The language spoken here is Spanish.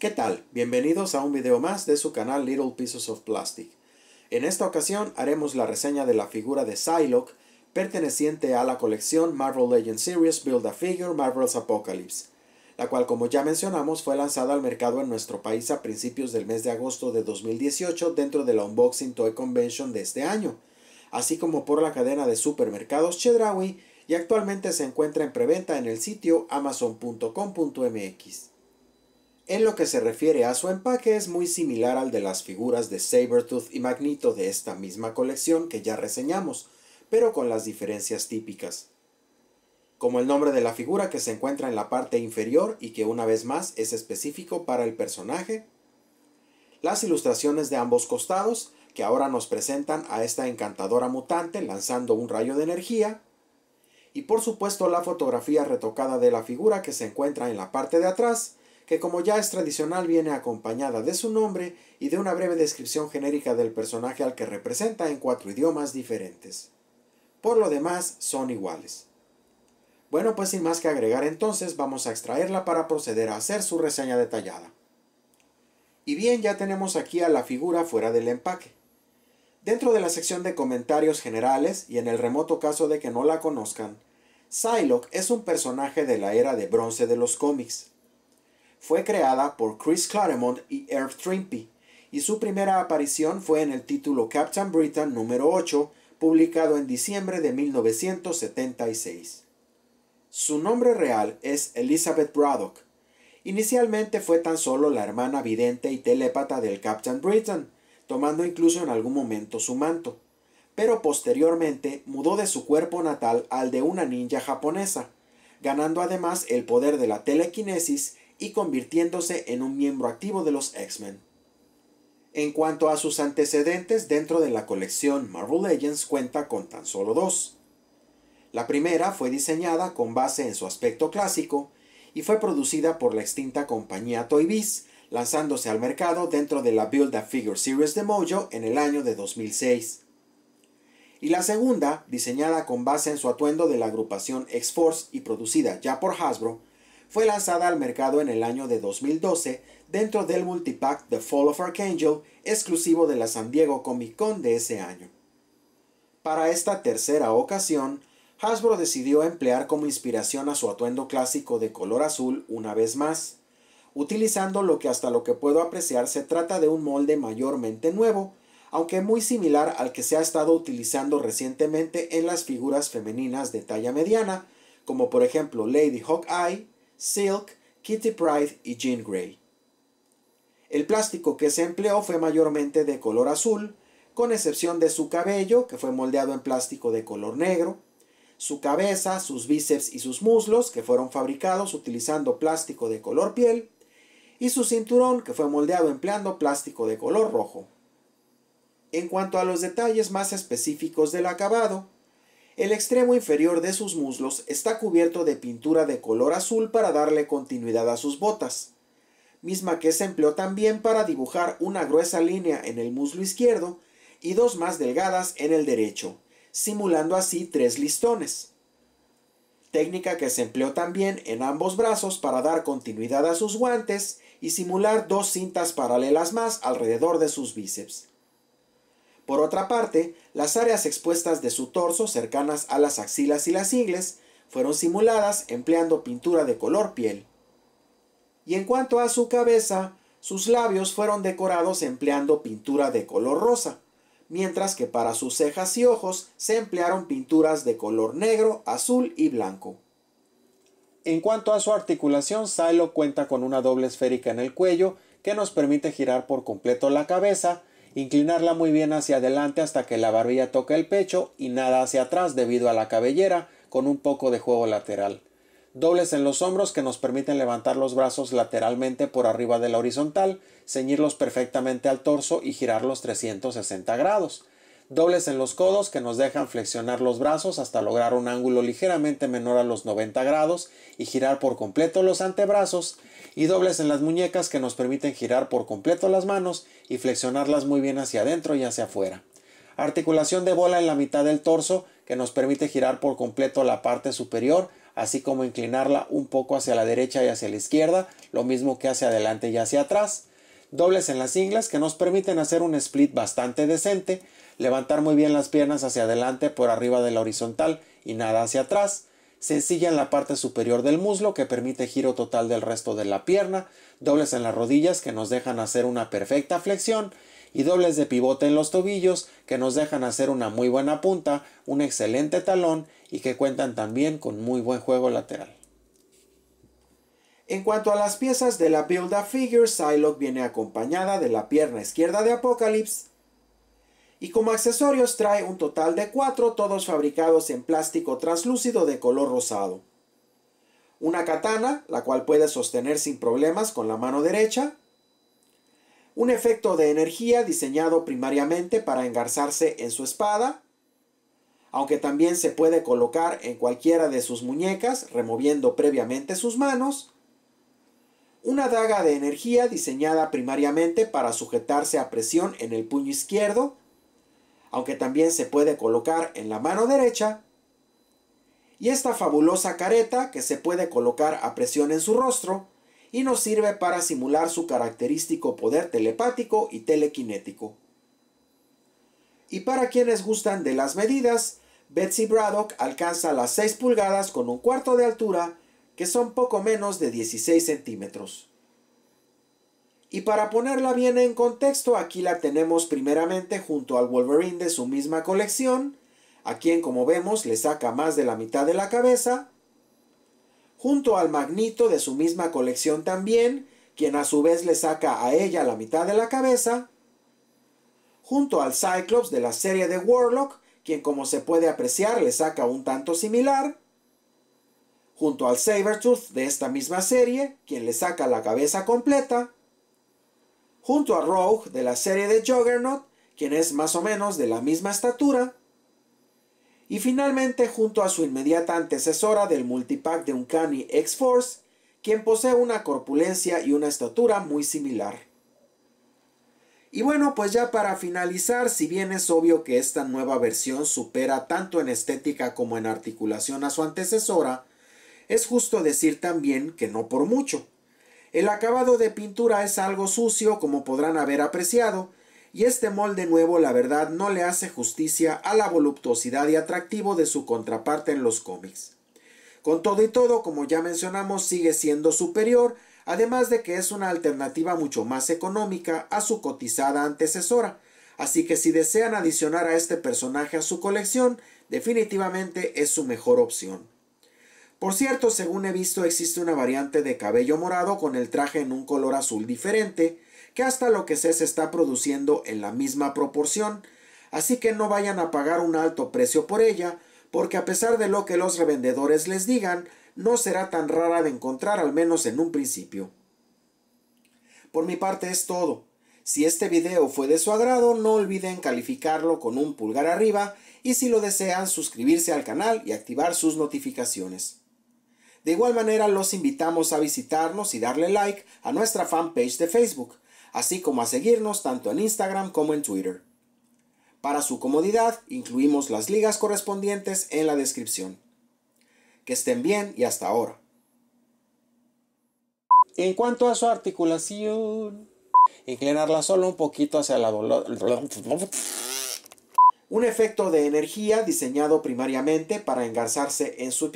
¿Qué tal? Bienvenidos a un video más de su canal Little Pieces of Plastic. En esta ocasión haremos la reseña de la figura de Psylocke perteneciente a la colección Marvel Legends Series Build a Figure Marvel's Apocalypse, la cual como ya mencionamos fue lanzada al mercado en nuestro país a principios del mes de agosto de 2018 dentro de la Unboxing Toy Convention de este año, así como por la cadena de supermercados Chedraui y actualmente se encuentra en preventa en el sitio amazon.com.mx. En lo que se refiere a su empaque es muy similar al de las figuras de Sabertooth y Magneto de esta misma colección que ya reseñamos, pero con las diferencias típicas. Como el nombre de la figura que se encuentra en la parte inferior y que una vez más es específico para el personaje. Las ilustraciones de ambos costados, que ahora nos presentan a esta encantadora mutante lanzando un rayo de energía. Y por supuesto la fotografía retocada de la figura que se encuentra en la parte de atrás, que como ya es tradicional viene acompañada de su nombre y de una breve descripción genérica del personaje al que representa en cuatro idiomas diferentes. Por lo demás, son iguales. Bueno, pues sin más que agregar entonces, vamos a extraerla para proceder a hacer su reseña detallada. Y bien, ya tenemos aquí a la figura fuera del empaque. Dentro de la sección de comentarios generales, y en el remoto caso de que no la conozcan, Psylocke es un personaje de la era de bronce de los cómics fue creada por Chris Claremont y Irv Trimpe, y su primera aparición fue en el título Captain Britain número 8, publicado en diciembre de 1976. Su nombre real es Elizabeth Braddock. Inicialmente fue tan solo la hermana vidente y telépata del Captain Britain, tomando incluso en algún momento su manto, pero posteriormente mudó de su cuerpo natal al de una ninja japonesa, ganando además el poder de la telequinesis y convirtiéndose en un miembro activo de los X-Men. En cuanto a sus antecedentes, dentro de la colección Marvel Legends cuenta con tan solo dos. La primera fue diseñada con base en su aspecto clásico y fue producida por la extinta compañía Toy Biz, lanzándose al mercado dentro de la Build a Figure Series de Mojo en el año de 2006. Y la segunda, diseñada con base en su atuendo de la agrupación X-Force y producida ya por Hasbro, fue lanzada al mercado en el año de 2012 dentro del multipack The Fall of Archangel exclusivo de la San Diego Comic Con de ese año. Para esta tercera ocasión, Hasbro decidió emplear como inspiración a su atuendo clásico de color azul una vez más, utilizando lo que hasta lo que puedo apreciar se trata de un molde mayormente nuevo, aunque muy similar al que se ha estado utilizando recientemente en las figuras femeninas de talla mediana, como por ejemplo Lady Hawkeye, Silk, Kitty Pride y Jean Grey. El plástico que se empleó fue mayormente de color azul, con excepción de su cabello, que fue moldeado en plástico de color negro, su cabeza, sus bíceps y sus muslos, que fueron fabricados utilizando plástico de color piel, y su cinturón, que fue moldeado empleando plástico de color rojo. En cuanto a los detalles más específicos del acabado, el extremo inferior de sus muslos está cubierto de pintura de color azul para darle continuidad a sus botas, misma que se empleó también para dibujar una gruesa línea en el muslo izquierdo y dos más delgadas en el derecho, simulando así tres listones. Técnica que se empleó también en ambos brazos para dar continuidad a sus guantes y simular dos cintas paralelas más alrededor de sus bíceps. Por otra parte, las áreas expuestas de su torso cercanas a las axilas y las ingles fueron simuladas empleando pintura de color piel. Y en cuanto a su cabeza, sus labios fueron decorados empleando pintura de color rosa, mientras que para sus cejas y ojos se emplearon pinturas de color negro, azul y blanco. En cuanto a su articulación, Silo cuenta con una doble esférica en el cuello que nos permite girar por completo la cabeza, Inclinarla muy bien hacia adelante hasta que la barbilla toque el pecho y nada hacia atrás debido a la cabellera con un poco de juego lateral. Dobles en los hombros que nos permiten levantar los brazos lateralmente por arriba de la horizontal, ceñirlos perfectamente al torso y girarlos 360 grados dobles en los codos que nos dejan flexionar los brazos hasta lograr un ángulo ligeramente menor a los 90 grados y girar por completo los antebrazos, y dobles en las muñecas que nos permiten girar por completo las manos y flexionarlas muy bien hacia adentro y hacia afuera. Articulación de bola en la mitad del torso que nos permite girar por completo la parte superior, así como inclinarla un poco hacia la derecha y hacia la izquierda, lo mismo que hacia adelante y hacia atrás. Dobles en las ingles que nos permiten hacer un split bastante decente, Levantar muy bien las piernas hacia adelante por arriba de la horizontal y nada hacia atrás. Sencilla en la parte superior del muslo que permite giro total del resto de la pierna, dobles en las rodillas que nos dejan hacer una perfecta flexión y dobles de pivote en los tobillos que nos dejan hacer una muy buena punta, un excelente talón y que cuentan también con muy buen juego lateral. En cuanto a las piezas de la Build a Figure, Psylocke viene acompañada de la pierna izquierda de Apocalypse, y como accesorios trae un total de cuatro, todos fabricados en plástico translúcido de color rosado. Una katana, la cual puede sostener sin problemas con la mano derecha. Un efecto de energía diseñado primariamente para engarzarse en su espada, aunque también se puede colocar en cualquiera de sus muñecas removiendo previamente sus manos. Una daga de energía diseñada primariamente para sujetarse a presión en el puño izquierdo aunque también se puede colocar en la mano derecha. Y esta fabulosa careta que se puede colocar a presión en su rostro y nos sirve para simular su característico poder telepático y telequinético. Y para quienes gustan de las medidas, Betsy Braddock alcanza las 6 pulgadas con un cuarto de altura, que son poco menos de 16 centímetros. Y para ponerla bien en contexto, aquí la tenemos primeramente junto al Wolverine de su misma colección, a quien como vemos le saca más de la mitad de la cabeza, junto al Magnito de su misma colección también, quien a su vez le saca a ella la mitad de la cabeza, junto al Cyclops de la serie de Warlock, quien como se puede apreciar le saca un tanto similar, junto al Sabretooth de esta misma serie, quien le saca la cabeza completa, junto a Rogue de la serie de Juggernaut, quien es más o menos de la misma estatura, y finalmente junto a su inmediata antecesora del multipack de Uncanny X-Force, quien posee una corpulencia y una estatura muy similar. Y bueno, pues ya para finalizar, si bien es obvio que esta nueva versión supera tanto en estética como en articulación a su antecesora, es justo decir también que no por mucho. El acabado de pintura es algo sucio como podrán haber apreciado, y este molde nuevo la verdad no le hace justicia a la voluptuosidad y atractivo de su contraparte en los cómics. Con todo y todo, como ya mencionamos, sigue siendo superior, además de que es una alternativa mucho más económica a su cotizada antecesora, así que si desean adicionar a este personaje a su colección, definitivamente es su mejor opción. Por cierto, según he visto existe una variante de cabello morado con el traje en un color azul diferente, que hasta lo que sé se está produciendo en la misma proporción, así que no vayan a pagar un alto precio por ella, porque a pesar de lo que los revendedores les digan, no será tan rara de encontrar al menos en un principio. Por mi parte es todo. Si este video fue de su agrado, no olviden calificarlo con un pulgar arriba y si lo desean suscribirse al canal y activar sus notificaciones. De igual manera los invitamos a visitarnos y darle like a nuestra fanpage de Facebook, así como a seguirnos tanto en Instagram como en Twitter. Para su comodidad, incluimos las ligas correspondientes en la descripción. Que estén bien y hasta ahora. En cuanto a su articulación, inclinarla solo un poquito hacia la un efecto de energía diseñado primariamente para engarzarse en su